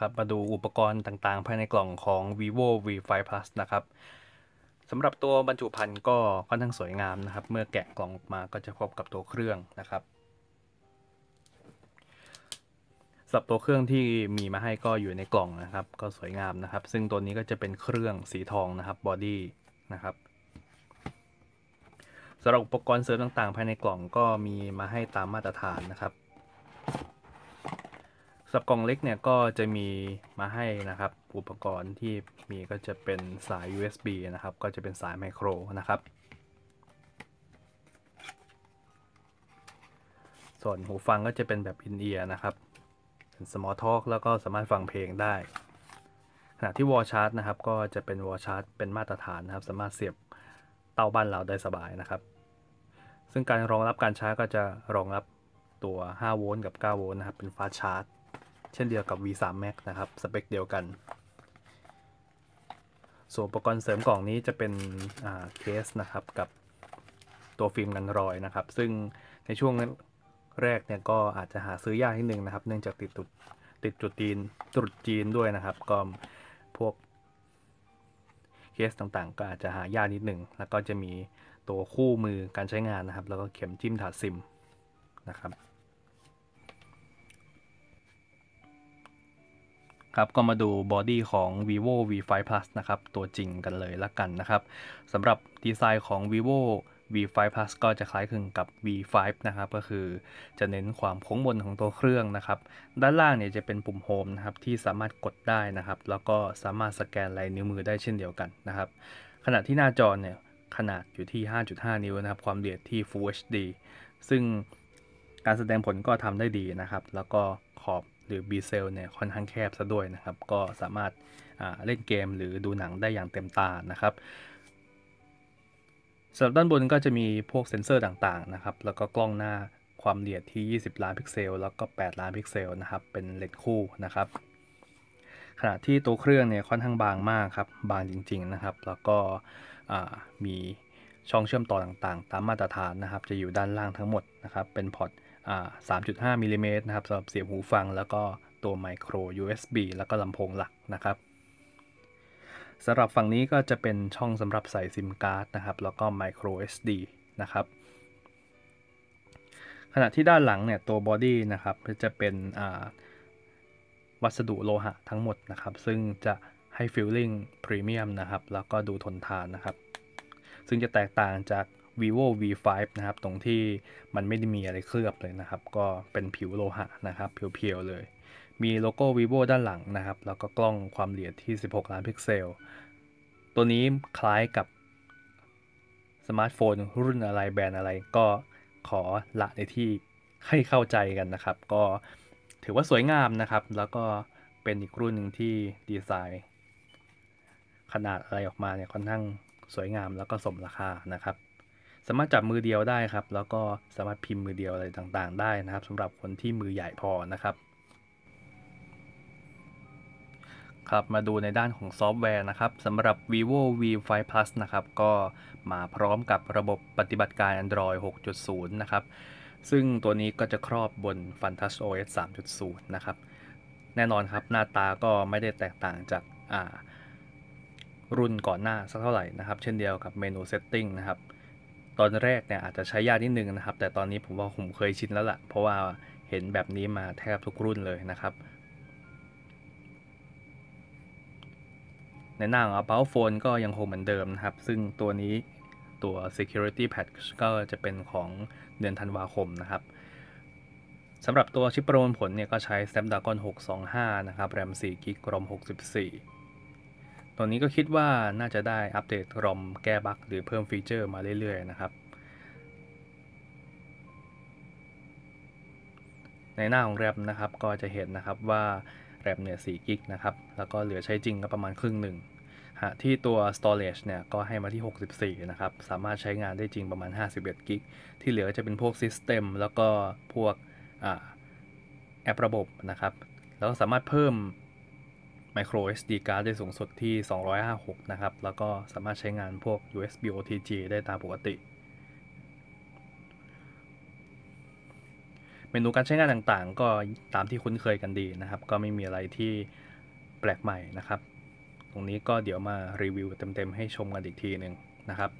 ครับมาดูอุปกรณ์ต่างๆ ภายในกล่องของ vivo v5 plus นะครับสำหรับตัวบรรจุภัณฑ์ก็ค่อนข้างสวยงามนะครับ เมื่อแกะกล่องออกมาก็จะพบกับตัวเครื่องนะครับสำหรับตัวเครื่องที่มีมาให้ก็อยู่ในกล่องนะครับ ก็สวยงามนะครับซึ่งตัวนี้ก็จะเป็นเครื่องสีทองนะครับบอดี้นะครับสำหรับอุปกรณ์เสริมต่างๆ ภายในกล่องก็มีมาให้ตามมาตรฐานนะครับสับกล่องเล็กเนี่ยก็จะมีมาให้นะครับอุปกรณ์ที่มีก็จะเป็นสาย USB นะครับก็จะเป็นสายไมโครนะครับส่วนหูฟังก็จะเป็นแบบอินเอียร์นะครับ เป็นสมอลท็อกแล้วก็สามารถฟังเพลงได้ขณะที่วอลชาร์ตนะครับก็จะเป็นวอลชาร์ตเป็นมาตรฐานนะครับ สามารถเสียบเตาบ้านเราได้สบายนะครับ ซึ่งการรองรับการชาร์จก็จะรองรับตัว5โวลต์กับ9โวลต์นะครับเป็นฟาชาร์จเช่นเดียวกับ V3 Max นะครับ สเปคเดียวกัน ส่วนอุปกรณ์เสริมกล่องนี้จะเป็นเคสนะครับกับตัวฟิล์มกันรอยนะครับ ซึ่งในช่วงแรกเนี่ยก็อาจจะหาซื้อยากนิดนึง นะครับ เนื่องจากติดตุดติดจุดจีนตรุดจีนด้วยนะครับ ก็พวกเคสต่างๆ ก็อาจจะหายากนิดหนึ่ง แล้วก็จะมีตัวคู่มือการใช้งานนะครับ แล้วก็เข็มจิ้มถาดซิมนะครับครับก็มาดูบอดี้ของ vivo v5 plus นะครับ ตัวจริงกันเลยละกันนะครับสำหรับดีไซน์ของ vivo v5 plus ก็จะคล้ายคลึงกับ v5 นะครับก็คือจะเน้นความโค้งบนของตัวเครื่องนะครับด้านล่างเนี่ยจะเป็นปุ่มโฮมนะครับที่สามารถกดได้นะครับ แล้วก็สามารถสแกนลายนิ้วมือได้เช่นเดียวกันนะครับขณะที่หน้าจอเนี่ยขนาดอยู่ที่ 5.5 นิ้วนะครับ ความละเอียดที่ Full HD ซึ่งการแสดงผลก็ทำได้ดีนะครับ แล้วก็ขอบหรือ B เซลเนี่ยค่อนข้างแคบซะด้วยนะครับก็สามารถเล่นเกมหรือดูหนังได้อย่างเต็มตานะครับสำหรับด้านบนก็จะมีพวกเซ็นเซอร์ต่างๆนะครับแล้วก็กล้องหน้าความละเอียดที่20ล้านพิกเซลแล้วก็8ล้านพิกเซลนะครับเป็นเลนส์คู่นะครับขณะที่ตัวเครื่องเนี่ยค่อนข้างบางมากครับบางจริง ๆนะครับ แล้วก็มีช่องเชื่อมต่อต่างๆ ตามมาตรฐานนะครับ จะอยู่ด้านล่างทั้งหมดนะครับเป็นพอร์ต3.5 มิลิเมตรนะครับสำหรับเสียบหูฟัง แล้วก็ตัวไมโคร USB แล้วก็ลำโพงหลักนะครับสำหรับฝั่งนี้ก็จะเป็นช่องสำหรับใส่ซิมการ์ดนะครับแล้วก็ไมโคร SD นะครับ ขณะที่ด้านหลังเนี่ยตัวบอดี้นะครับจะเป็นวัสดุโลหะทั้งหมดนะครับซึ่งจะให้ฟิลลิ่งพรีเมียมนะครับแล้วก็ดูทนทานนะครับ ซึ่งจะแตกต่างจาก vivo v5 นะครับ ตรงที่มันไม่ได้มีอะไรเคลือบเลยนะครับ ก็เป็นผิวโลหะนะครับเพียวๆ เลย มีโลโก้ vivo ด้านหลังนะครับ แล้วก็กล้องความละเอียดที่ 16ล้านพิกเซล ตัวนี้คล้ายกับสมาร์ทโฟนรุ่นอะไรแบรนด์อะไร ก็ขอละในที่ให้เข้าใจกันนะครับ ก็ถือว่าสวยงามนะครับ แล้วก็เป็นอีกรุ่นหนึ่งที่ดีไซน์ขนาดอะไรออกมาเนี่ยค่อนข้างสวยงามแล้วก็สมราคา นะครับสามารถจับมือเดียวได้ครับ แล้วก็สามารถพิมพ์มือเดียวอะไรต่างๆ ได้นะครับ สำหรับคนที่มือใหญ่พอนะครับ ครับมาดูในด้านของซอฟต์แวร์นะครับสำหรับ vivo v5 plus นะครับ ก็มาพร้อมกับระบบปฏิบัติการ Android 6.0 นะครับ ซึ่งตัวนี้ก็จะครอบบน Fantas OS 3.0 นะครับ แน่นอนครับหน้าตาก็ไม่ได้แตกต่างจากรุ่นก่อนหน้าสักเท่าไหร่นะครับ เช่นเดียวกับเมนู Setting นะครับตอนแรกเนี่ยอาจจะใช้ยากนิดนึงนะครับ แต่ตอนนี้ผมว่าผมเคยชินแล้วละ่ะเพราะว่าเห็นแบบนี้มาแทบทุกรุ่นเลยนะครับ ในหน้าของ a p p l e Phone ก็ยังคงเหมือนเดิมนะครับ ซึ่งตัวนี้ตัว security patch ก็จะเป็นของเดือนธันวาคมนะครับสำหรับตัวชิปประมวลผลเนี่ยก็ใช้ Snapdragon 625 นะครับ RAM 4GB ROM 64ตอนนี้ก็คิดว่าน่าจะได้อัปเดตรอมแก้บั๊กหรือเพิ่มฟีเจอร์มาเรื่อยๆนะครับในหน้าของแรปนะครับก็จะเห็นนะครับว่าแรปเนี่ย4กิกนะครับแล้วก็เหลือใช้จริงก็ประมาณครึ่งหนึ่งฮะที่ตัว storage เนี่ยก็ให้มาที่ 64นะครับสามารถใช้งานได้จริงประมาณ51กิกที่เหลือจะเป็นพวก system แล้วก็พวกแอประบบนะครับแล้วก็สามารถเพิ่ม micro SD card ได้สูงสุดที่ 256 นะครับ แล้วก็สามารถใช้งานพวก USB OTG ได้ตามปกติ เมนูการใช้งานต่างๆ ก็ตามที่คุ้นเคยกันดีนะครับ ก็ไม่มีอะไรที่แปลกใหม่นะครับ ตรงนี้ก็เดี๋ยวมารีวิวเต็มๆ ให้ชมกันอีกทีหนึ่งนะครับ